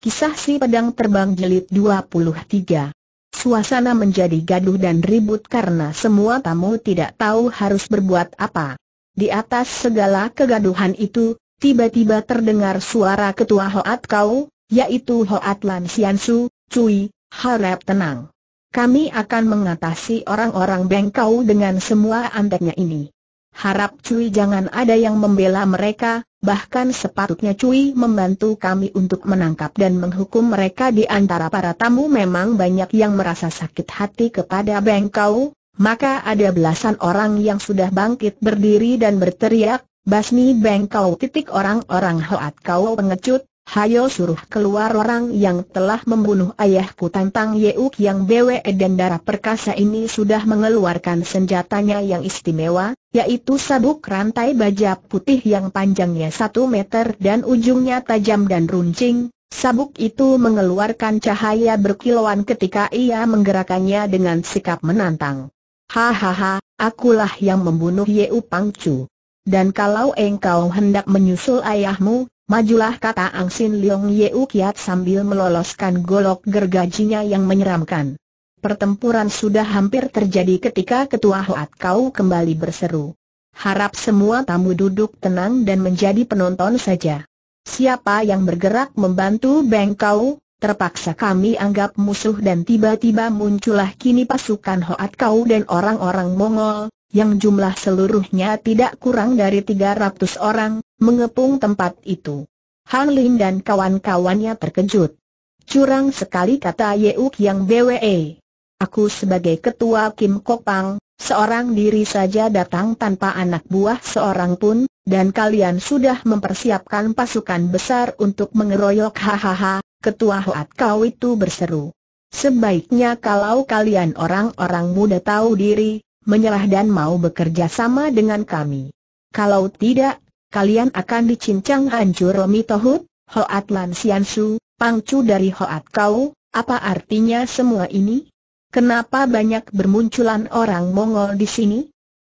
Kisah si pedang terbang Jelit 23. Suasana menjadi gaduh dan ribut karena semua tamu tidak tahu harus berbuat apa. Di atas segala kegaduhan itu, tiba-tiba terdengar suara ketua Hoat Kau, yaitu Hoat Lan Siansu, Cui, harap tenang. Kami akan mengatasi orang-orang Bengkau dengan semua anteknya ini. Harap Cui jangan ada yang membela mereka, bahkan sepatutnya Cui membantu kami untuk menangkap dan menghukum mereka di antara para tamu memang banyak yang merasa sakit hati kepada Bengkau, maka ada belasan orang yang sudah bangkit berdiri dan berteriak, Basmi Bengkau titik orang-orang Hoat Kau pengecut, Hayo suruh keluar orang yang telah membunuh ayahku tantang Yeuk yang BWE dan darah perkasa ini sudah mengeluarkan senjatanya yang istimewa, yaitu sabuk rantai baja putih yang panjangnya satu meter dan ujungnya tajam dan runcing, Sabuk itu mengeluarkan cahaya berkilauan ketika ia menggerakkannya dengan sikap menantang. Hahaha, akulah yang membunuh Yeuk Pangcu. Dan kalau engkau hendak menyusul ayahmu, Majulah kata Angsin Leong Yeu Kiat sambil meloloskan golok gergajinya yang menyeramkan. Pertempuran sudah hampir terjadi ketika ketua Hoat Kau kembali berseru. Harap semua tamu duduk tenang dan menjadi penonton saja. Siapa yang bergerak membantu Beng Kau, terpaksa kami anggap musuh dan tiba-tiba muncullah kini pasukan Hoat Kau dan orang-orang Mongol, yang jumlah seluruhnya tidak kurang dari 300 orang, mengepung tempat itu. Han Lin dan kawan-kawannya terkejut. Curang sekali kata Yeuk yang BWE. Aku sebagai ketua Kim Kopang, seorang diri saja datang tanpa anak buah seorang pun, dan kalian sudah mempersiapkan pasukan besar untuk mengeroyok hahaha, ketua Hoat kau itu berseru. Sebaiknya kalau kalian orang-orang muda tahu diri, menyerah dan mau bekerja sama dengan kami. Kalau tidak, kalian akan dicincang hancur Romi Tohut, Hoat Lan Sian Su, Pangcu dari Hoat Kau, apa artinya semua ini? Kenapa banyak bermunculan orang Mongol di sini?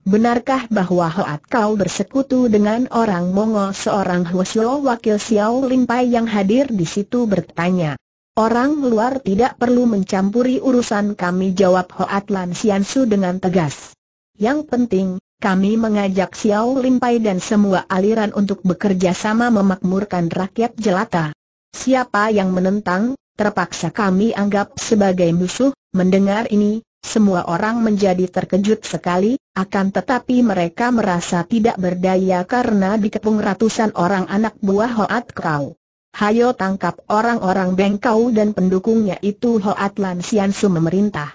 Benarkah bahwa Hoat Kau bersekutu dengan orang Mongol seorang Hwasyo wakil Xiao Limpai yang hadir di situ bertanya? Orang luar tidak perlu mencampuri urusan kami jawab Hoat Lan Siansu dengan tegas. Yang penting, kami mengajak Xiao Limpai dan semua aliran untuk bekerja sama memakmurkan rakyat jelata. Siapa yang menentang, terpaksa kami anggap sebagai musuh, mendengar ini, semua orang menjadi terkejut sekali, akan tetapi mereka merasa tidak berdaya karena dikepung ratusan orang anak buah Hoat Kau. Hayo tangkap orang-orang Bengkau dan pendukungnya itu Hoat Lan Su memerintah.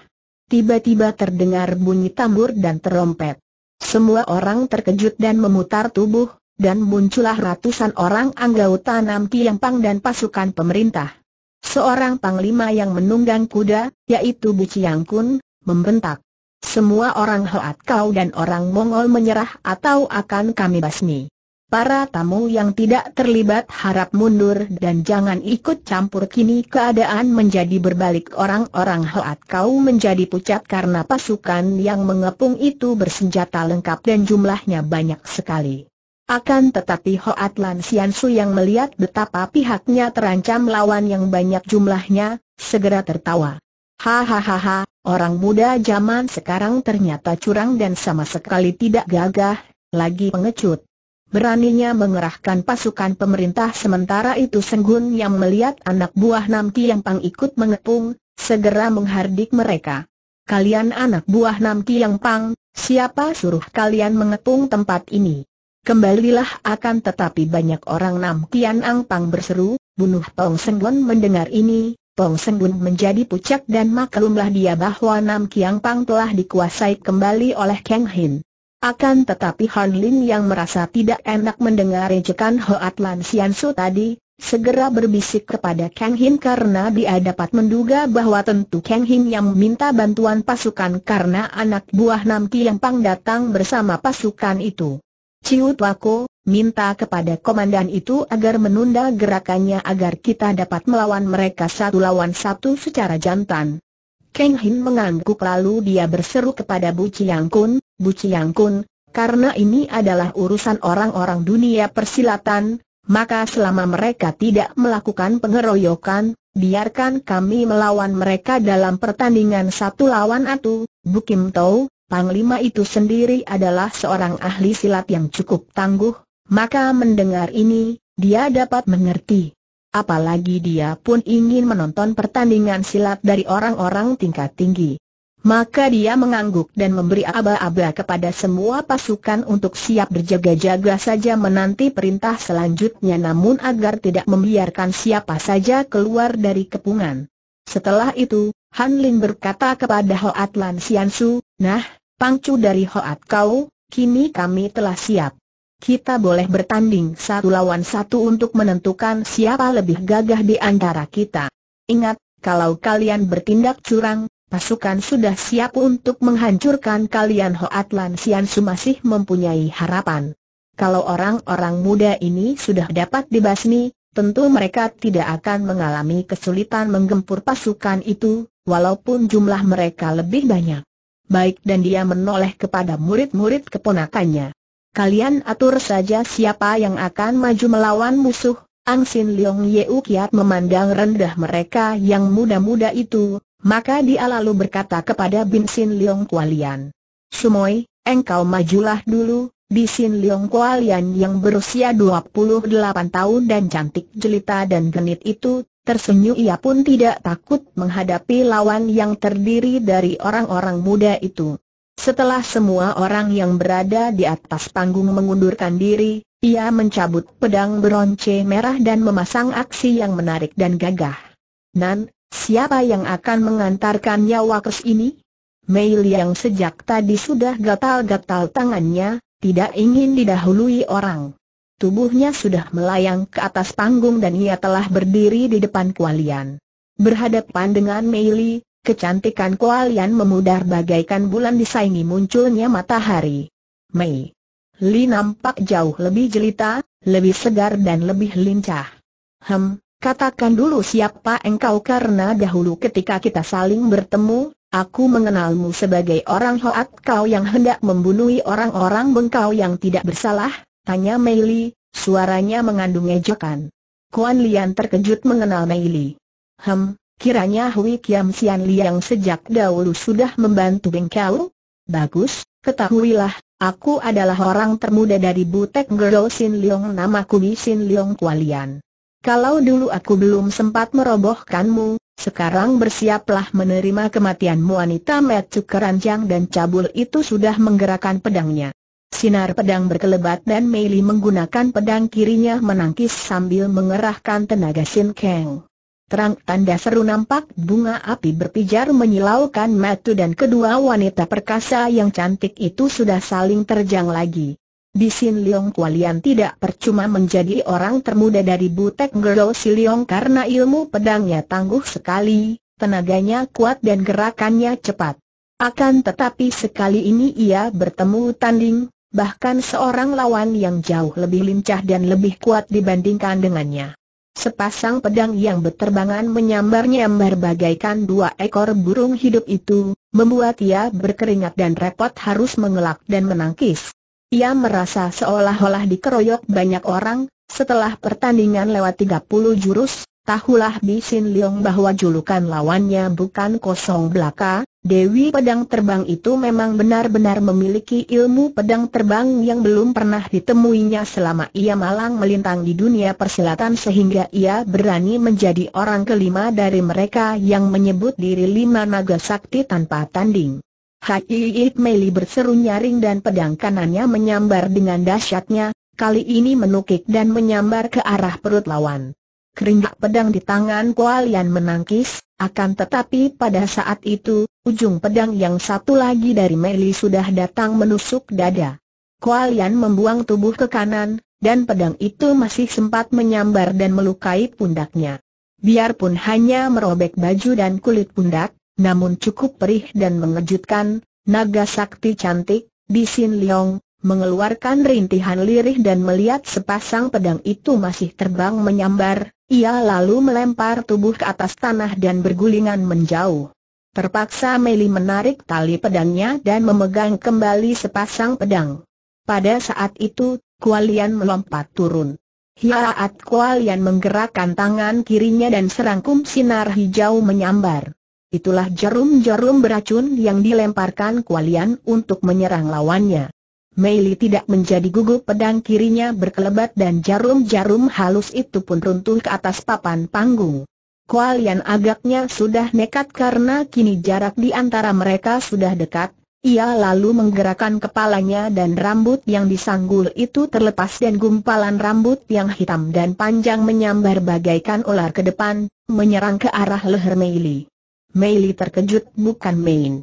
Tiba-tiba terdengar bunyi tambur dan terompet. Semua orang terkejut dan memutar tubuh, dan muncullah ratusan orang anggota Nampi Yang Pang dan pasukan pemerintah. Seorang panglima yang menunggang kuda, yaitu Bu Chiang Kun, membentak. Semua orang Hoat Kau dan orang Mongol menyerah atau akan kami basmi. Para tamu yang tidak terlibat harap mundur dan jangan ikut campur kini keadaan menjadi berbalik orang-orang Hoat Kau menjadi pucat karena pasukan yang mengepung itu bersenjata lengkap dan jumlahnya banyak sekali. Akan tetapi Hoat Lan Sian yang melihat betapa pihaknya terancam lawan yang banyak jumlahnya, segera tertawa. Hahaha, orang muda zaman sekarang ternyata curang dan sama sekali tidak gagah, lagi pengecut beraninya mengerahkan pasukan pemerintah sementara itu Senggun yang melihat anak buah Nam Pang ikut mengepung, segera menghardik mereka. Kalian anak buah Nam Pang, siapa suruh kalian mengepung tempat ini? Kembalilah akan tetapi banyak orang Nam Tian Pang berseru, bunuh Tong Senggun mendengar ini, Tong Senggun menjadi pucat dan maklumlah dia bahwa Nam Kiang Pang telah dikuasai kembali oleh Kang Hin. Akan tetapi Han Lin yang merasa tidak enak mendengar ejekan Hoat Lan Sian Su tadi, segera berbisik kepada Kang Hin karena dia dapat menduga bahwa tentu Kang Hin yang meminta bantuan pasukan karena anak buah Nam yang Pang datang bersama pasukan itu. Ciu Tuako, minta kepada komandan itu agar menunda gerakannya agar kita dapat melawan mereka satu lawan satu secara jantan. Kang Hin mengangguk lalu dia berseru kepada Bu Chiang Kun, Bu Chiang Kun, karena ini adalah urusan orang-orang dunia persilatan, maka selama mereka tidak melakukan pengeroyokan, biarkan kami melawan mereka dalam pertandingan satu lawan satu. Bu Kim Tau, Panglima itu sendiri adalah seorang ahli silat yang cukup tangguh, maka mendengar ini, dia dapat mengerti. Apalagi dia pun ingin menonton pertandingan silat dari orang-orang tingkat tinggi. Maka dia mengangguk dan memberi aba-aba kepada semua pasukan untuk siap berjaga-jaga saja menanti perintah selanjutnya namun agar tidak membiarkan siapa saja keluar dari kepungan. Setelah itu, Han Lin berkata kepada Hoat Lan Sian Su, Nah, pangcu dari Hoat kau, kini kami telah siap. Kita boleh bertanding satu lawan satu untuk menentukan siapa lebih gagah di antara kita. Ingat, kalau kalian bertindak curang, pasukan sudah siap untuk menghancurkan kalian Hoat Lan Sian masih mempunyai harapan. Kalau orang-orang muda ini sudah dapat dibasmi, tentu mereka tidak akan mengalami kesulitan menggempur pasukan itu, walaupun jumlah mereka lebih banyak. Baik dan dia menoleh kepada murid-murid keponakannya. Kalian atur saja siapa yang akan maju melawan musuh, Ang Sin Leong Yeu Kiat memandang rendah mereka yang muda-muda itu, maka dia lalu berkata kepada Bin Sin Leong Kualian. Sumoi, engkau majulah dulu, di Sin Leong Kualian yang berusia 28 tahun dan cantik jelita dan genit itu, tersenyum ia pun tidak takut menghadapi lawan yang terdiri dari orang-orang muda itu. Setelah semua orang yang berada di atas panggung mengundurkan diri, ia mencabut pedang beronce merah dan memasang aksi yang menarik dan gagah. Nan, Siapa yang akan mengantarkan nyawa kes ini? Mei yang sejak tadi sudah gatal-gatal tangannya, tidak ingin didahului orang. Tubuhnya sudah melayang ke atas panggung dan ia telah berdiri di depan Kualian. Berhadapan dengan Mei kecantikan Kualian memudar bagaikan bulan disaingi munculnya matahari. Mei Li nampak jauh lebih jelita, lebih segar dan lebih lincah. Hem, Katakan dulu siapa engkau karena dahulu ketika kita saling bertemu, aku mengenalmu sebagai orang Hoat kau yang hendak membunuhi orang-orang bengkau yang tidak bersalah, tanya Meili, suaranya mengandung ejekan. Kuan Lian terkejut mengenal Meili. Hem, kiranya Hui Kiam Sian Liang sejak dahulu sudah membantu bengkau? Bagus, ketahuilah, Aku adalah orang termuda dari Butek Girl Sin Leong namaku Bi Sin Leong Kualian. Kalau dulu aku belum sempat merobohkanmu, sekarang bersiaplah menerima kematianmu wanita metu keranjang dan cabul itu sudah menggerakkan pedangnya. Sinar pedang berkelebat dan Meili menggunakan pedang kirinya menangkis sambil mengerahkan tenaga Sin Kang. Terang tanda seru nampak bunga api berpijar menyilaukan metu dan kedua wanita perkasa yang cantik itu sudah saling terjang lagi. Di Sin Kualian tidak percuma menjadi orang termuda dari Butek Ngero Siliong karena ilmu pedangnya tangguh sekali, tenaganya kuat dan gerakannya cepat. Akan tetapi sekali ini ia bertemu tanding, bahkan seorang lawan yang jauh lebih lincah dan lebih kuat dibandingkan dengannya. Sepasang pedang yang berterbangan menyambar-nyambar bagaikan dua ekor burung hidup itu, membuat ia berkeringat dan repot harus mengelak dan menangkis. Ia merasa seolah-olah dikeroyok banyak orang, setelah pertandingan lewat 30 jurus, tahulah Bisin Liong bahwa julukan lawannya bukan kosong belaka, Dewi Pedang Terbang itu memang benar-benar memiliki ilmu pedang terbang yang belum pernah ditemuinya selama ia malang melintang di dunia persilatan sehingga ia berani menjadi orang kelima dari mereka yang menyebut diri lima naga sakti tanpa tanding. Haiit Meli berseru nyaring dan pedang kanannya menyambar dengan dahsyatnya, kali ini menukik dan menyambar ke arah perut lawan. Keringgak pedang di tangan Kualian menangkis, akan tetapi pada saat itu, ujung pedang yang satu lagi dari Meli sudah datang menusuk dada. Kualian membuang tubuh ke kanan, dan pedang itu masih sempat menyambar dan melukai pundaknya. Biarpun hanya merobek baju dan kulit pundak, namun cukup perih dan mengejutkan, naga sakti cantik, Bisin Leong, mengeluarkan rintihan lirih dan melihat sepasang pedang itu masih terbang menyambar, ia lalu melempar tubuh ke atas tanah dan bergulingan menjauh. Terpaksa Meli menarik tali pedangnya dan memegang kembali sepasang pedang. Pada saat itu, Kualian melompat turun. Hiaat Kualian menggerakkan tangan kirinya dan serangkum sinar hijau menyambar. Itulah jarum-jarum beracun yang dilemparkan Kualian untuk menyerang lawannya. Meili tidak menjadi gugup pedang kirinya berkelebat dan jarum-jarum halus itu pun runtuh ke atas papan panggung. Kualian agaknya sudah nekat karena kini jarak di antara mereka sudah dekat, ia lalu menggerakkan kepalanya dan rambut yang disanggul itu terlepas dan gumpalan rambut yang hitam dan panjang menyambar bagaikan ular ke depan, menyerang ke arah leher Meili. Meili terkejut bukan main.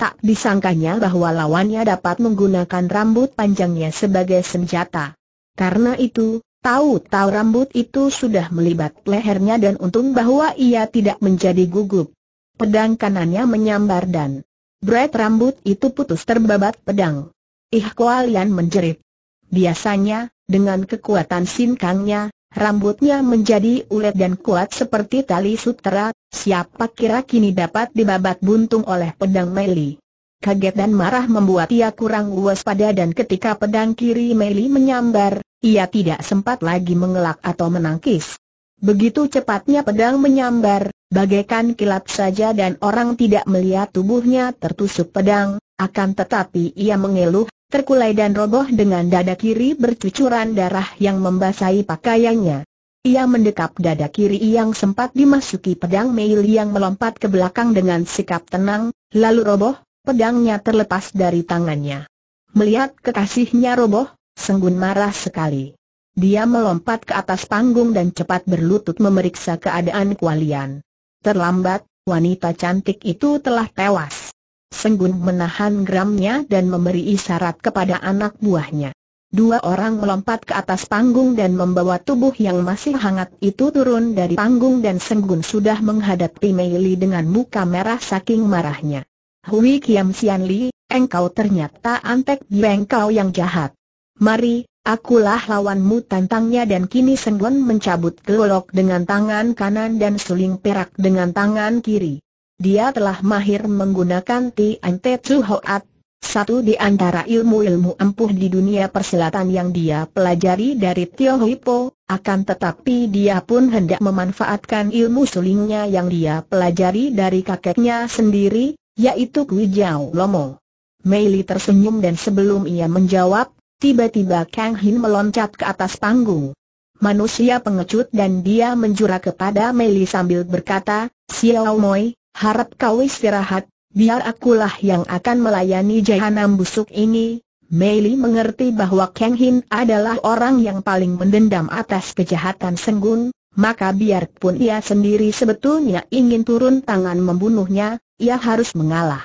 Tak disangkanya bahwa lawannya dapat menggunakan rambut panjangnya sebagai senjata. Karena itu, tahu-tahu rambut itu sudah melibat lehernya dan untung bahwa ia tidak menjadi gugup. Pedang kanannya menyambar dan bret rambut itu putus terbabat pedang. Ih Kualian menjerit. Biasanya, dengan kekuatan sinkangnya, Rambutnya menjadi ulet dan kuat seperti tali sutera, siapa kira kini dapat dibabat buntung oleh pedang Meli. Kaget dan marah membuat ia kurang waspada dan ketika pedang kiri Meli menyambar, ia tidak sempat lagi mengelak atau menangkis. Begitu cepatnya pedang menyambar, bagaikan kilat saja dan orang tidak melihat tubuhnya tertusuk pedang, akan tetapi ia mengeluh terkulai dan roboh dengan dada kiri bercucuran darah yang membasahi pakaiannya. Ia mendekap dada kiri yang sempat dimasuki pedang Mei yang melompat ke belakang dengan sikap tenang, lalu roboh, pedangnya terlepas dari tangannya. Melihat kekasihnya roboh, Senggun marah sekali. Dia melompat ke atas panggung dan cepat berlutut memeriksa keadaan Kualian. Terlambat, wanita cantik itu telah tewas. Senggun menahan geramnya dan memberi isyarat kepada anak buahnya. Dua orang melompat ke atas panggung dan membawa tubuh yang masih hangat itu turun dari panggung dan Senggun sudah menghadapi Mei Li dengan muka merah saking marahnya. Hui Kiam Sian Li, engkau ternyata antek bengkau yang jahat. Mari, akulah lawanmu tantangnya dan kini Senggun mencabut golok dengan tangan kanan dan suling perak dengan tangan kiri. Dia telah mahir menggunakan Tian Te Chu Hoat, satu di antara ilmu-ilmu empuh di dunia persilatan yang dia pelajari dari Tio Hui Po, akan tetapi dia pun hendak memanfaatkan ilmu sulingnya yang dia pelajari dari kakeknya sendiri, yaitu Kui Jiao Lomo. Mei Li tersenyum dan sebelum ia menjawab, tiba-tiba Kang Hin meloncat ke atas panggung. Manusia pengecut dan dia menjura kepada Mei Li sambil berkata, Xiao Moi, harap kau istirahat, biar akulah yang akan melayani jahanam busuk ini. Meili mengerti bahwa Kang Hin adalah orang yang paling mendendam atas kejahatan Senggun, maka biarpun ia sendiri sebetulnya ingin turun tangan membunuhnya, ia harus mengalah.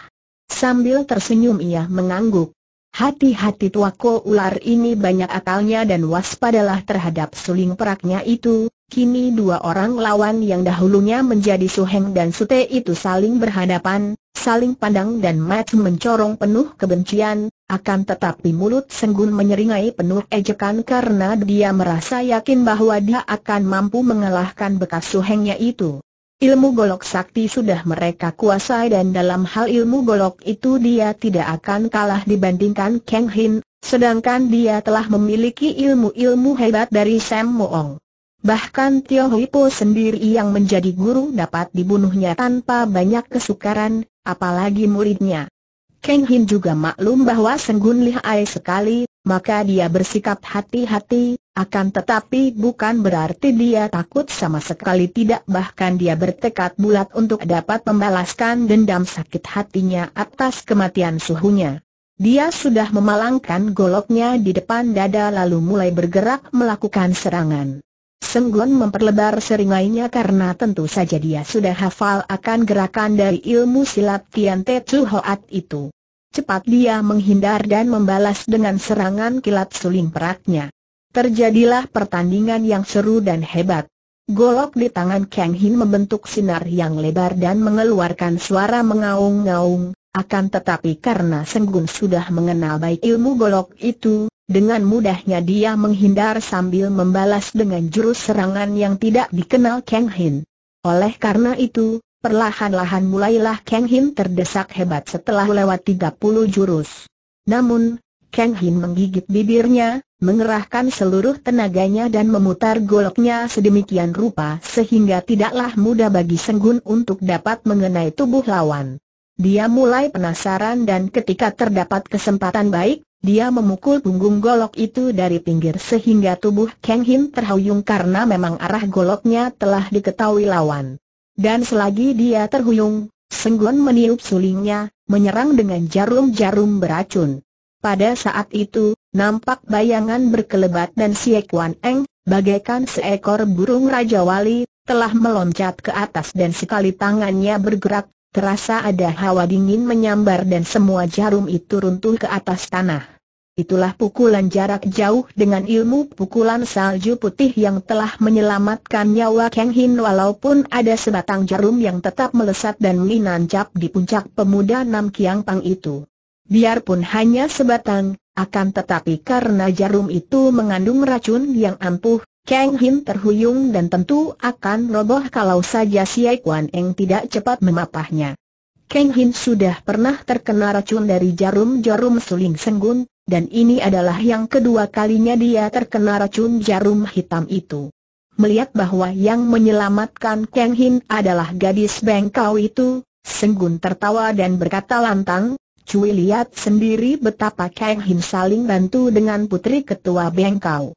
Sambil tersenyum ia mengangguk. Hati-hati tuako ular ini banyak akalnya dan waspadalah terhadap suling peraknya itu, Kini dua orang lawan yang dahulunya menjadi Suheng dan Sute itu saling berhadapan, saling pandang dan Mat mencorong penuh kebencian, akan tetapi mulut Senggun menyeringai penuh ejekan karena dia merasa yakin bahwa dia akan mampu mengalahkan bekas Suhengnya itu. Ilmu golok sakti sudah mereka kuasai dan dalam hal ilmu golok itu dia tidak akan kalah dibandingkan Kang Hin, sedangkan dia telah memiliki ilmu-ilmu hebat dari Sam Moong. Bahkan Tio Hui sendiri yang menjadi guru dapat dibunuhnya tanpa banyak kesukaran, apalagi muridnya. Kang Hin juga maklum bahwa Senggun lihai sekali, maka dia bersikap hati-hati, akan tetapi bukan berarti dia takut sama sekali tidak bahkan dia bertekad bulat untuk dapat membalaskan dendam sakit hatinya atas kematian suhunya. Dia sudah memalangkan goloknya di depan dada lalu mulai bergerak melakukan serangan. Senggon memperlebar seringainya karena tentu saja dia sudah hafal akan gerakan dari ilmu silat Tian Te Chu Hoat itu. Cepat dia menghindar dan membalas dengan serangan kilat suling peraknya. Terjadilah pertandingan yang seru dan hebat. Golok di tangan Kang Hin membentuk sinar yang lebar dan mengeluarkan suara mengaung-ngaung, akan tetapi karena Senggun sudah mengenal baik ilmu golok itu, dengan mudahnya dia menghindar sambil membalas dengan jurus serangan yang tidak dikenal Kang Hin. Oleh karena itu, perlahan-lahan mulailah Kang Hin terdesak hebat setelah lewat 30 jurus. Namun, Kang Hin menggigit bibirnya, mengerahkan seluruh tenaganya dan memutar goloknya sedemikian rupa sehingga tidaklah mudah bagi Senggun untuk dapat mengenai tubuh lawan. Dia mulai penasaran dan ketika terdapat kesempatan baik, dia memukul punggung golok itu dari pinggir sehingga tubuh Kang Hin terhuyung karena memang arah goloknya telah diketahui lawan. Dan selagi dia terhuyung, Senggon meniup sulingnya, menyerang dengan jarum-jarum beracun. Pada saat itu, nampak bayangan berkelebat dan Siek Wan Eng, bagaikan seekor burung Raja Wali, telah meloncat ke atas dan sekali tangannya bergerak, terasa ada hawa dingin menyambar dan semua jarum itu runtuh ke atas tanah. Itulah pukulan jarak jauh dengan ilmu pukulan salju putih yang telah menyelamatkan nyawa Kang Hin walaupun ada sebatang jarum yang tetap melesat dan menancap di puncak pemuda Nam Kiang Pang itu. Biarpun hanya sebatang, akan tetapi karena jarum itu mengandung racun yang ampuh, Kang Hin terhuyung dan tentu akan roboh kalau saja si Kuan Eng tidak cepat memapahnya. Kang Hin sudah pernah terkena racun dari jarum-jarum suling senggun, dan ini adalah yang kedua kalinya dia terkena racun jarum hitam itu. Melihat bahwa yang menyelamatkan Kang Hin adalah gadis bengkau itu, Senggun tertawa dan berkata lantang, Cui lihat sendiri betapa Kang Hin saling bantu dengan putri ketua bengkau.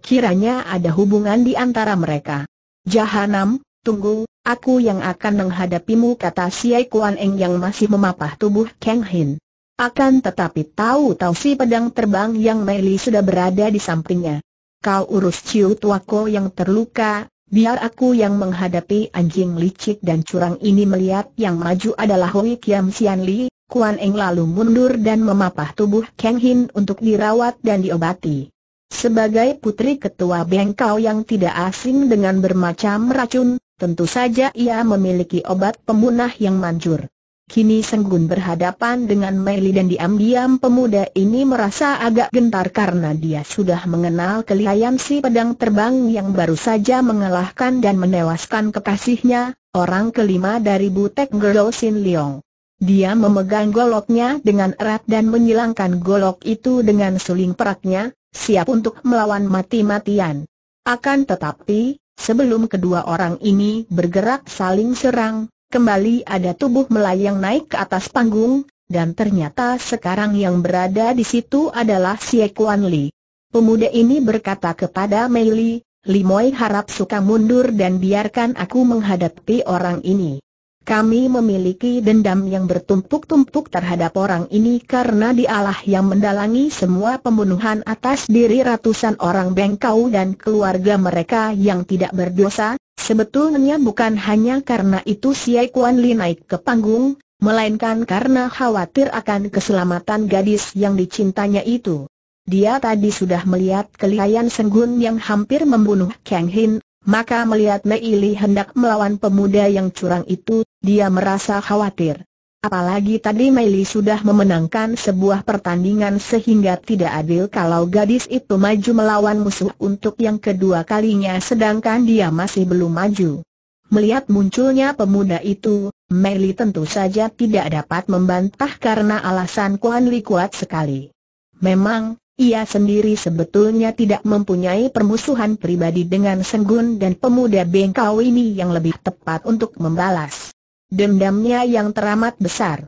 Kiranya ada hubungan di antara mereka. Jahanam, tunggu, aku yang akan menghadapimu kata Siai Kuan Eng yang masih memapah tubuh Kang Hin. Akan tetapi tahu-tahu si pedang terbang yang Meli sudah berada di sampingnya. Kau urus Ciu Tuako yang terluka, biar aku yang menghadapi anjing licik dan curang ini melihat yang maju adalah Hui Kiam Sian Li, Kuan Eng lalu mundur dan memapah tubuh Kang Hin untuk dirawat dan diobati. Sebagai putri ketua bengkau yang tidak asing dengan bermacam racun, tentu saja ia memiliki obat pembunuh yang manjur. Kini Senggun berhadapan dengan Meili dan diam-diam pemuda ini merasa agak gentar karena dia sudah mengenal kelihayan si pedang terbang yang baru saja mengalahkan dan menewaskan kekasihnya, orang kelima dari Butek Gerdo Sin Leong. Dia memegang goloknya dengan erat dan menyilangkan golok itu dengan suling peraknya, siap untuk melawan mati-matian. Akan tetapi, sebelum kedua orang ini bergerak saling serang, kembali ada tubuh melayang naik ke atas panggung, dan ternyata sekarang yang berada di situ adalah Xie Kuan Li. Pemuda ini berkata kepada Mei Li, Limoy harap suka mundur dan biarkan aku menghadapi orang ini. Kami memiliki dendam yang bertumpuk-tumpuk terhadap orang ini karena dialah yang mendalangi semua pembunuhan atas diri ratusan orang Bengkau dan keluarga mereka yang tidak berdosa. Sebetulnya bukan hanya karena itu si Kuan Li naik ke panggung, melainkan karena khawatir akan keselamatan gadis yang dicintanya itu. Dia tadi sudah melihat kelihayan Senggun yang hampir membunuh Kang Hin, maka melihat Mei Li hendak melawan pemuda yang curang itu, dia merasa khawatir. Apalagi tadi Li sudah memenangkan sebuah pertandingan sehingga tidak adil kalau gadis itu maju melawan musuh untuk yang kedua kalinya sedangkan dia masih belum maju. Melihat munculnya pemuda itu, Li tentu saja tidak dapat membantah karena alasan Kuan Li kuat sekali. Memang, ia sendiri sebetulnya tidak mempunyai permusuhan pribadi dengan Senggun dan pemuda bengkau ini yang lebih tepat untuk membalas dendamnya yang teramat besar.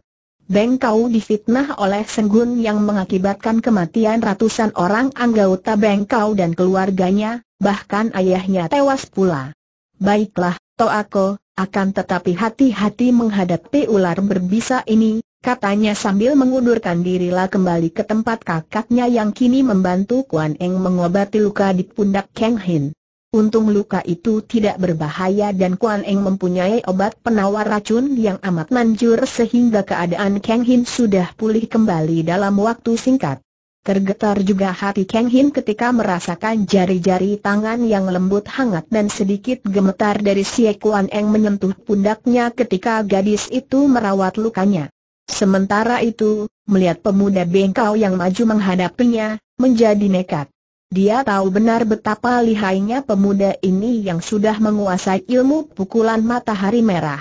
Bengkau difitnah oleh Senggun yang mengakibatkan kematian ratusan orang anggota Bengkau dan keluarganya, bahkan ayahnya tewas pula. Baiklah, Toako, akan tetapi hati-hati menghadapi ular berbisa ini, katanya sambil mengundurkan dirilah kembali ke tempat kakaknya yang kini membantu Kuan Eng mengobati luka di pundak Kang Hin. Untung luka itu tidak berbahaya dan Kuan Eng mempunyai obat penawar racun yang amat manjur sehingga keadaan Kang Hin sudah pulih kembali dalam waktu singkat. Tergetar juga hati Kang Hin ketika merasakan jari-jari tangan yang lembut hangat dan sedikit gemetar dari si Kuan Eng menyentuh pundaknya ketika gadis itu merawat lukanya. Sementara itu, melihat pemuda bengkau yang maju menghadapinya, menjadi nekat. Dia tahu benar betapa lihainya pemuda ini yang sudah menguasai ilmu pukulan matahari merah.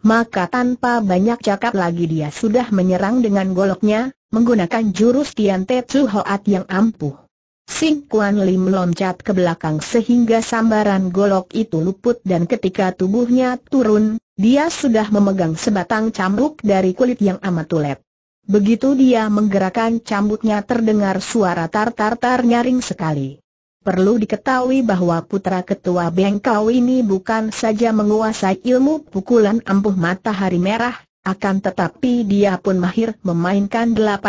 Maka tanpa banyak cakap lagi dia sudah menyerang dengan goloknya, menggunakan jurus Tian Te Tzu Hoat yang ampuh. Sing Kuan Lim meloncat ke belakang sehingga sambaran golok itu luput dan ketika tubuhnya turun, dia sudah memegang sebatang cambuk dari kulit yang amat tulet. Begitu dia menggerakkan cambuknya terdengar suara tar-tar-tar nyaring sekali. Perlu diketahui bahwa putra ketua Bengkau ini bukan saja menguasai ilmu pukulan ampuh matahari merah, akan tetapi dia pun mahir memainkan 18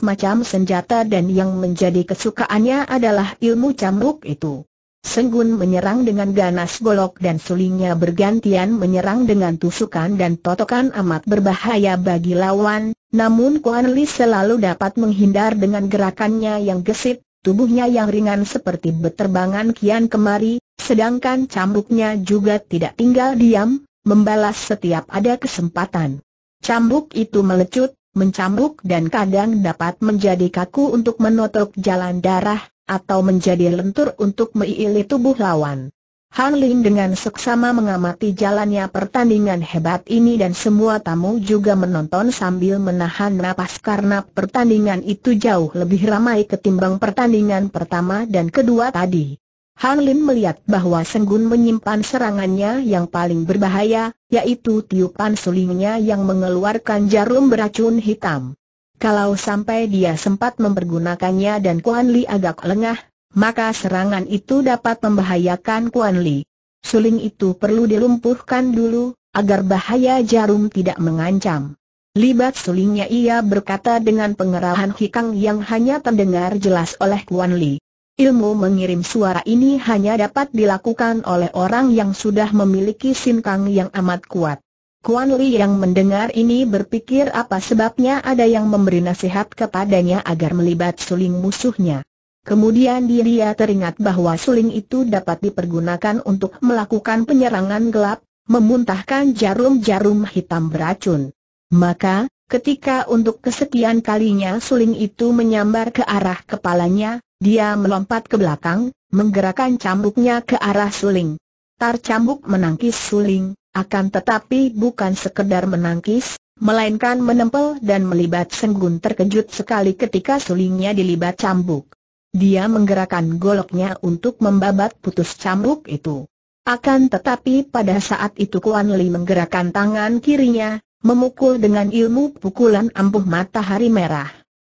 macam senjata dan yang menjadi kesukaannya adalah ilmu cambuk itu. Senggun menyerang dengan ganas golok dan sulingnya bergantian menyerang dengan tusukan dan totokan amat berbahaya bagi lawan, namun Kuan Li selalu dapat menghindar dengan gerakannya yang gesit, tubuhnya yang ringan seperti beterbangan kian kemari, sedangkan cambuknya juga tidak tinggal diam, membalas setiap ada kesempatan. Cambuk itu melecut, mencambuk dan kadang dapat menjadi kaku untuk menotok jalan darah, atau menjadi lentur untuk meiili tubuh lawan. Han Lin dengan seksama mengamati jalannya pertandingan hebat ini dan semua tamu juga menonton sambil menahan napas karena pertandingan itu jauh lebih ramai ketimbang pertandingan pertama dan kedua tadi. Han Lin melihat bahwa Senggun menyimpan serangannya yang paling berbahaya, yaitu tiupan sulingnya yang mengeluarkan jarum beracun hitam. Kalau sampai dia sempat mempergunakannya dan Kuan Li agak lengah, maka serangan itu dapat membahayakan Kuan Li. Suling itu perlu dilumpuhkan dulu, agar bahaya jarum tidak mengancam. Libat sulingnya ia berkata dengan pengerahan hikang yang hanya terdengar jelas oleh Kuan Li. Ilmu mengirim suara ini hanya dapat dilakukan oleh orang yang sudah memiliki sinkang yang amat kuat. Kuan Li yang mendengar ini berpikir apa sebabnya ada yang memberi nasihat kepadanya agar melibat suling musuhnya. Kemudian dia teringat bahwa suling itu dapat dipergunakan untuk melakukan penyerangan gelap, memuntahkan jarum-jarum hitam beracun. Maka, ketika untuk kesekian kalinya suling itu menyambar ke arah kepalanya, dia melompat ke belakang, menggerakkan cambuknya ke arah suling. Tar cambuk menangkis suling, akan tetapi bukan sekedar menangkis, melainkan menempel dan melibat Senggun terkejut sekali ketika sulingnya dilibat cambuk. Dia menggerakkan goloknya untuk membabat putus cambuk itu. Akan tetapi pada saat itu Kuan Li menggerakkan tangan kirinya, memukul dengan ilmu pukulan ampuh matahari merah.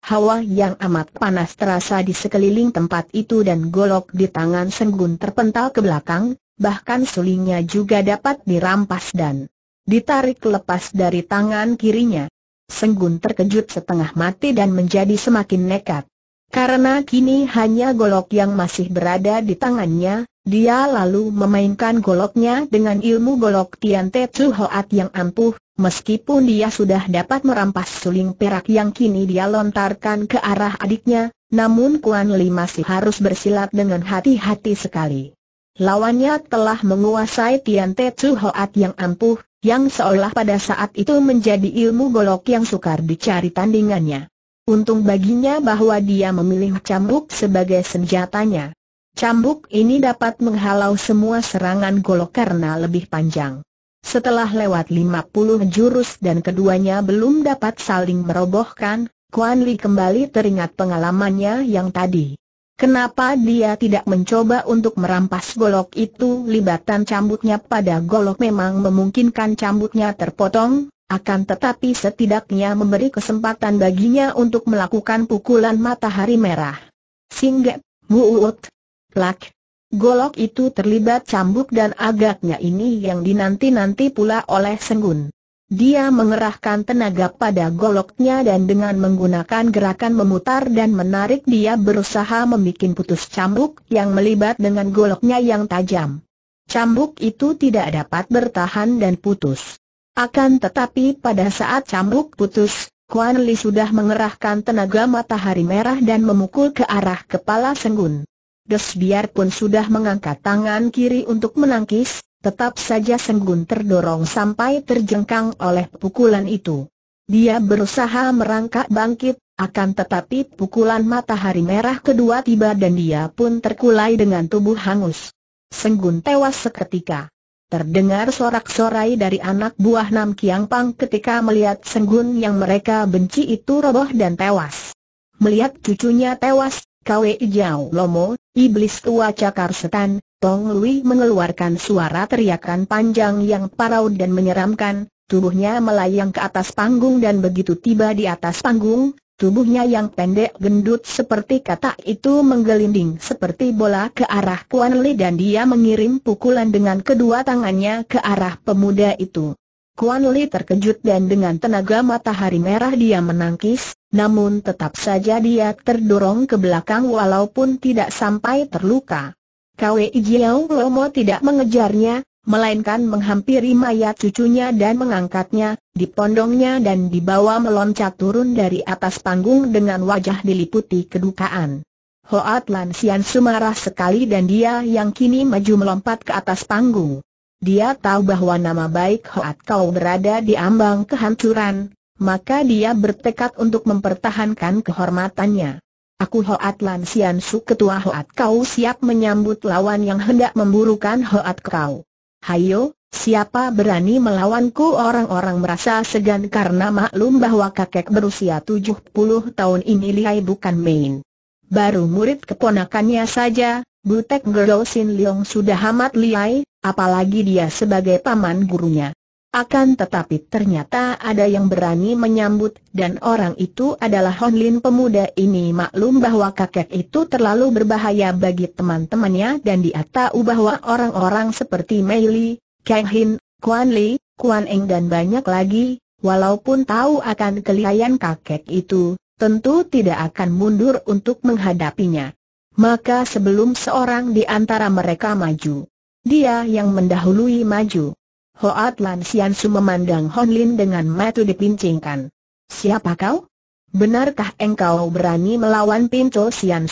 Hawa yang amat panas terasa di sekeliling tempat itu dan golok di tangan Senggun terpental ke belakang, bahkan sulingnya juga dapat dirampas dan ditarik lepas dari tangan kirinya. Senggun terkejut setengah mati dan menjadi semakin nekat. Karena kini hanya golok yang masih berada di tangannya, dia lalu memainkan goloknya dengan ilmu golok Tian Te Tzu Hoat yang ampuh, meskipun dia sudah dapat merampas suling perak yang kini dia lontarkan ke arah adiknya, namun Kuan Li masih harus bersilat dengan hati-hati sekali. Lawannya telah menguasai Tian Te Chu Hoat yang ampuh, yang seolah pada saat itu menjadi ilmu golok yang sukar dicari tandingannya. Untung baginya bahwa dia memilih cambuk sebagai senjatanya. Cambuk ini dapat menghalau semua serangan golok karena lebih panjang. Setelah lewat 50 jurus dan keduanya belum dapat saling merobohkan, Kuan Li kembali teringat pengalamannya yang tadi. Kenapa dia tidak mencoba untuk merampas golok itu? Libatan cambuknya pada golok memang memungkinkan cambuknya terpotong, akan tetapi setidaknya memberi kesempatan baginya untuk melakukan pukulan matahari merah. Singgap, muut, plak. Golok itu terlibat cambuk dan agaknya ini yang dinanti-nanti pula oleh Senggun. Dia mengerahkan tenaga pada goloknya dan dengan menggunakan gerakan memutar dan menarik dia berusaha membuat putus cambuk yang melibat dengan goloknya yang tajam. Cambuk itu tidak dapat bertahan dan putus. Akan tetapi pada saat cambuk putus, Kuan Li sudah mengerahkan tenaga matahari merah dan memukul ke arah kepala Senggun. Des biarpun sudah mengangkat tangan kiri untuk menangkis, Tetap saja Senggun terdorong sampai terjengkang oleh pukulan itu. Dia berusaha merangkak bangkit, akan tetapi pukulan matahari merah kedua tiba dan dia pun terkulai dengan tubuh hangus. Senggun tewas seketika. Terdengar sorak-sorai dari anak buah Nam Kiang Pang ketika melihat Senggun yang mereka benci itu roboh dan tewas. Melihat cucunya tewas, Kwe Jiao Lomo, Iblis Tua Cakar Setan, Tong Lui mengeluarkan suara teriakan panjang yang parau dan menyeramkan, tubuhnya melayang ke atas panggung dan begitu tiba di atas panggung, tubuhnya yang pendek gendut seperti kata itu menggelinding seperti bola ke arah Kuan Li dan dia mengirim pukulan dengan kedua tangannya ke arah pemuda itu. Kuan Li terkejut dan dengan tenaga matahari merah dia menangkis, namun tetap saja dia terdorong ke belakang walaupun tidak sampai terluka. Kwei Jiao Lomo tidak mengejarnya, melainkan menghampiri mayat cucunya dan mengangkatnya, dipondongnya dan dibawa meloncat turun dari atas panggung dengan wajah diliputi kedukaan. Hoat Lan Sian sumarah sekali dan dia yang kini maju melompat ke atas panggung. Dia tahu bahwa nama baik Hoat Kau berada di ambang kehancuran, maka dia bertekad untuk mempertahankan kehormatannya. Aku Hoat Lan Sian Su Ketua Hoat Kau siap menyambut lawan yang hendak memburukan Hoat Kau. Hayo, siapa berani melawanku orang-orang merasa segan karena maklum bahwa kakek berusia 70 tahun ini lihai bukan main. Baru murid keponakannya saja, Butek Sin Leong sudah amat lihai, apalagi dia sebagai paman gurunya. Akan tetapi ternyata ada yang berani menyambut dan orang itu adalah Hon Lin pemuda ini maklum bahwa kakek itu terlalu berbahaya bagi teman-temannya dan dia tahu bahwa orang-orang seperti Mei Li, Kang Hin, Kuan Li, Kuan Eng dan banyak lagi, walaupun tahu akan kelihayan kakek itu, tentu tidak akan mundur untuk menghadapinya. Maka sebelum seorang di antara mereka maju, dia yang mendahului maju. Hoat Lan Sian memandang Honlin dengan mata dipincingkan. Siapa kau? Benarkah engkau berani melawan Pinto Sian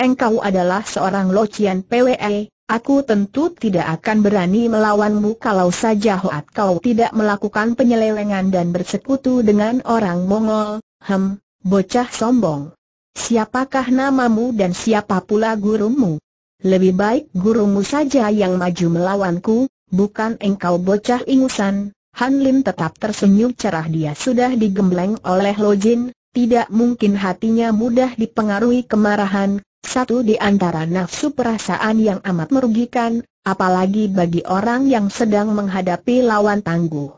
Engkau adalah seorang Locian PWE, aku tentu tidak akan berani melawanmu kalau saja Hoat kau tidak melakukan penyelewengan dan bersekutu dengan orang Mongol, hem, bocah sombong. Siapakah namamu dan siapa pula gurumu? Lebih baik gurumu saja yang maju melawanku, bukan engkau bocah ingusan. Han Lim tetap tersenyum cerah dia sudah digembleng oleh Lo Jin, tidak mungkin hatinya mudah dipengaruhi kemarahan, satu di antara nafsu perasaan yang amat merugikan, apalagi bagi orang yang sedang menghadapi lawan tangguh.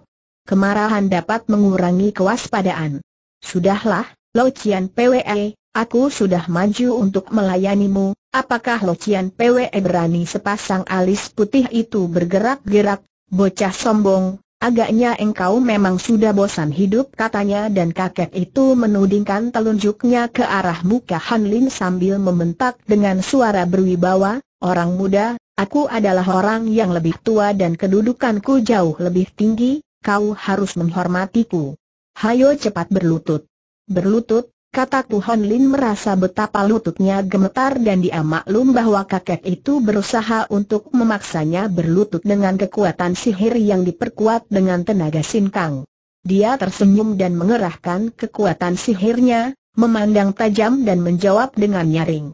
Kemarahan dapat mengurangi kewaspadaan. Sudahlah, Lo Cian PWE, aku sudah maju untuk melayanimu, Apakah Lo Locian PWE berani sepasang alis putih itu bergerak-gerak, bocah sombong, agaknya engkau memang sudah bosan hidup katanya dan kakek itu menudingkan telunjuknya ke arah muka Han Lin sambil membentak dengan suara berwibawa, orang muda, aku adalah orang yang lebih tua dan kedudukanku jauh lebih tinggi, kau harus menghormatiku. Hayo cepat berlutut. Berlutut, Kata Tuhan Lin merasa betapa lututnya gemetar dan dia maklum bahwa kakek itu berusaha untuk memaksanya berlutut dengan kekuatan sihir yang diperkuat dengan tenaga sinkang. Dia tersenyum dan mengerahkan kekuatan sihirnya, memandang tajam dan menjawab dengan nyaring.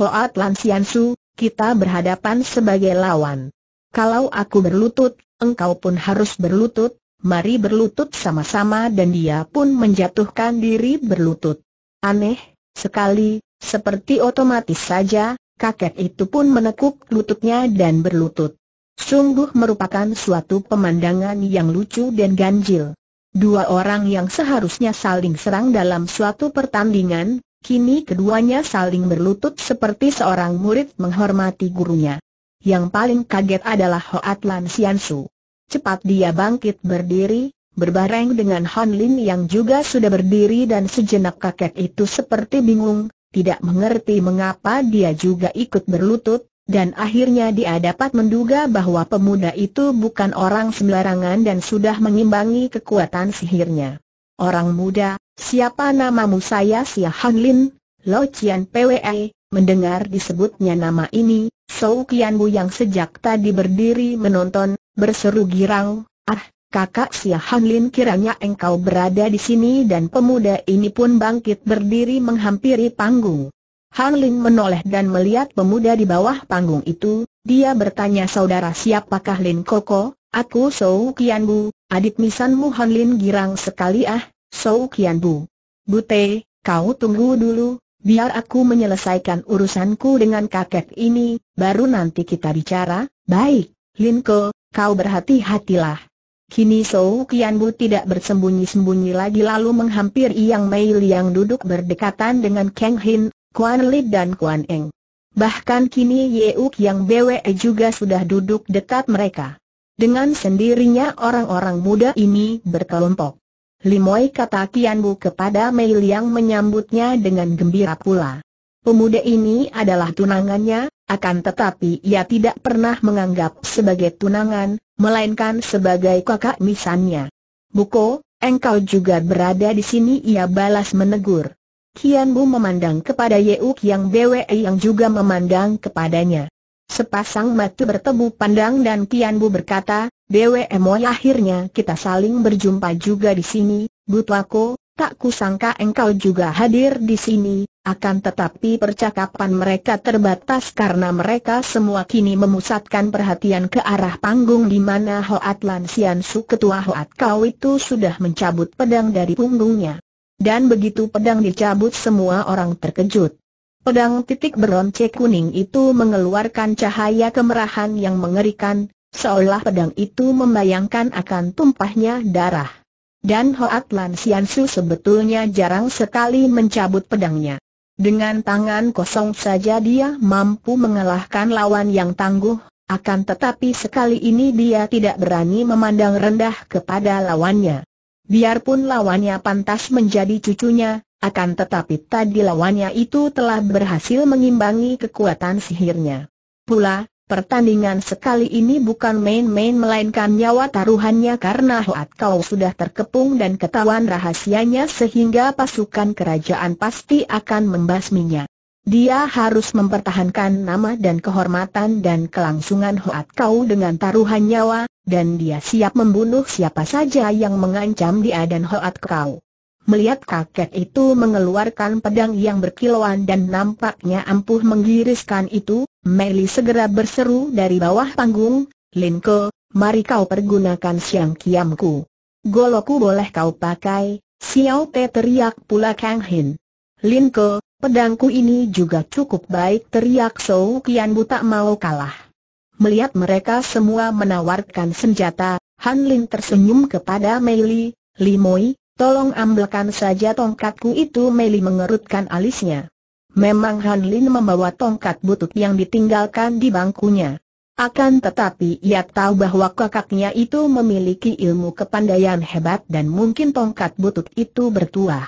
Hoat Lan Siansu, kita berhadapan sebagai lawan. Kalau aku berlutut, engkau pun harus berlutut, mari berlutut sama-sama dan dia pun menjatuhkan diri berlutut. Aneh, sekali, seperti otomatis saja, kakek itu pun menekuk lututnya dan berlutut. Sungguh merupakan suatu pemandangan yang lucu dan ganjil. Dua orang yang seharusnya saling serang dalam suatu pertandingan, kini keduanya saling berlutut seperti seorang murid menghormati gurunya. Yang paling kaget adalah Hoat Lan Siansu. Cepat dia bangkit berdiri, berbareng dengan Han Lin yang juga sudah berdiri dan sejenak kakek itu seperti bingung, tidak mengerti mengapa dia juga ikut berlutut, dan akhirnya dia dapat menduga bahwa pemuda itu bukan orang sembarangan dan sudah mengimbangi kekuatan sihirnya. Orang muda, siapa namamu saya si Han Lin, Lo Chian PWE, mendengar disebutnya nama ini, Sou Kian Bu yang sejak tadi berdiri menonton, berseru girang, ah, kakak Sia Han Lin kiranya engkau berada di sini dan pemuda ini pun bangkit berdiri menghampiri panggung. Han Lin menoleh dan melihat pemuda di bawah panggung itu, dia bertanya saudara siapakah Lin Koko, aku Sou Kian Bu, adik misanmu Han Lin girang sekali ah, Sou Kian Bu. Bute, kau tunggu dulu, biar aku menyelesaikan urusanku dengan kakek ini, baru nanti kita bicara, baik, Lin Koko, kau berhati-hatilah. Kini Sou Kianbu tidak bersembunyi-sembunyi lagi lalu menghampiri Yang Mei yang duduk berdekatan dengan Kang Hin, Kuan Lip dan Kuan Eng. Bahkan kini Yeuk Yang Bwe juga sudah duduk dekat mereka. Dengan sendirinya orang-orang muda ini berkelompok. Limoi kata Kianbu kepada Mei yang menyambutnya dengan gembira pula. Pemuda ini adalah tunangannya, akan tetapi ia tidak pernah menganggap sebagai tunangan, melainkan sebagai kakak misannya. Buko, engkau juga berada di sini ia balas menegur. Kian Bu memandang kepada Yeuk yang Bwe yang juga memandang kepadanya. Sepasang mata bertemu pandang dan Kian Bu berkata, Bwe Moy akhirnya kita saling berjumpa juga di sini, Butwako, Tak kusangka engkau juga hadir di sini, akan tetapi percakapan mereka terbatas karena mereka semua kini memusatkan perhatian ke arah panggung di mana Hoat Lan Su ketua Hoat Kau itu sudah mencabut pedang dari punggungnya. Dan begitu pedang dicabut semua orang terkejut. Pedang titik beronce kuning itu mengeluarkan cahaya kemerahan yang mengerikan, seolah pedang itu membayangkan akan tumpahnya darah. Dan Hoat Lan Siansu sebetulnya jarang sekali mencabut pedangnya. Dengan tangan kosong saja dia mampu mengalahkan lawan yang tangguh, akan tetapi sekali ini dia tidak berani memandang rendah kepada lawannya. Biarpun lawannya pantas menjadi cucunya, akan tetapi tadi lawannya itu telah berhasil mengimbangi kekuatan sihirnya. Pula, Pertandingan sekali ini bukan main-main melainkan nyawa taruhannya karena Hoat Kau sudah terkepung dan ketahuan rahasianya sehingga pasukan kerajaan pasti akan membasminya. Dia harus mempertahankan nama dan kehormatan dan kelangsungan Hoat Kau dengan taruhan nyawa, dan dia siap membunuh siapa saja yang mengancam dia dan Hoat Kau. Melihat kakek itu mengeluarkan pedang yang berkilauan dan nampaknya ampuh menggiriskan itu, Meli segera berseru dari bawah panggung, Linko, mari kau pergunakan siang kiamku. Goloku boleh kau pakai, Xiao Te teriak pula Kang Hin. Linko, pedangku ini juga cukup baik teriak Sou Kian Buta mau kalah. Melihat mereka semua menawarkan senjata, Han Lin tersenyum kepada Meli, Limoi, Tolong ambilkan saja tongkatku itu Meli mengerutkan alisnya. Memang Han Lin membawa tongkat butut yang ditinggalkan di bangkunya. Akan tetapi ia tahu bahwa kakaknya itu memiliki ilmu kepandaian hebat dan mungkin tongkat butut itu bertuah.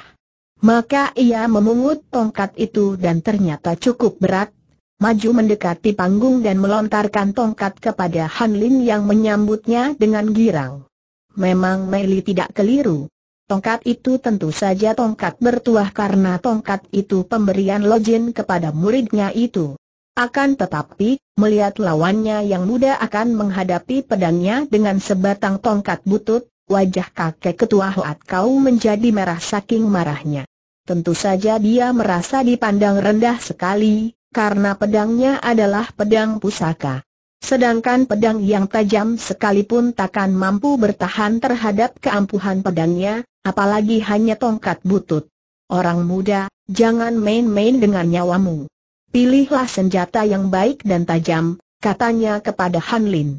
Maka ia memungut tongkat itu dan ternyata cukup berat, maju mendekati panggung dan melontarkan tongkat kepada Han Lin yang menyambutnya dengan girang. Memang Melly tidak keliru. Tongkat itu tentu saja tongkat bertuah karena tongkat itu pemberian lojin kepada muridnya itu. Akan tetapi, melihat lawannya yang muda akan menghadapi pedangnya dengan sebatang tongkat butut, wajah kakek ketua Hoat Kau menjadi merah saking marahnya. Tentu saja dia merasa dipandang rendah sekali, karena pedangnya adalah pedang pusaka. Sedangkan pedang yang tajam sekalipun takkan mampu bertahan terhadap keampuhan pedangnya, apalagi hanya tongkat butut. Orang muda, jangan main-main dengan nyawamu. Pilihlah senjata yang baik dan tajam, katanya kepada Han Lin.